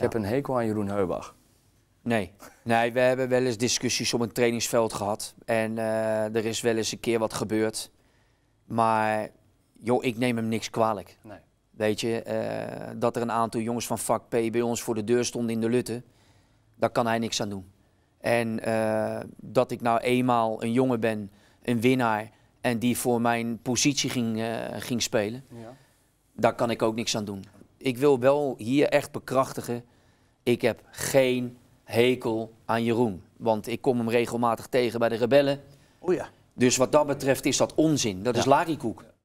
Ik heb een hekel aan Jeroen Heubach. Nee. nee, we hebben wel eens discussies op een trainingsveld gehad. En eh, er is wel eens een keer wat gebeurd. Maar joh, ik neem hem niks kwalijk. Nee. Weet je, eh, dat er een aantal jongens van vak P bij ons voor de deur stonden in de Lutte, daar kan hij niks aan doen. En eh, dat ik nou eenmaal een jongen ben, een winnaar, en die voor mijn positie ging, ging spelen, ja. daar kan ik ook niks aan doen ik wil wel hier echt bekrachtigen, ik heb geen hekel aan Jeroen. Want ik kom hem regelmatig tegen bij de rebellen. O oh ja. Dus wat dat betreft is dat onzin. Dat ja. is larikoek.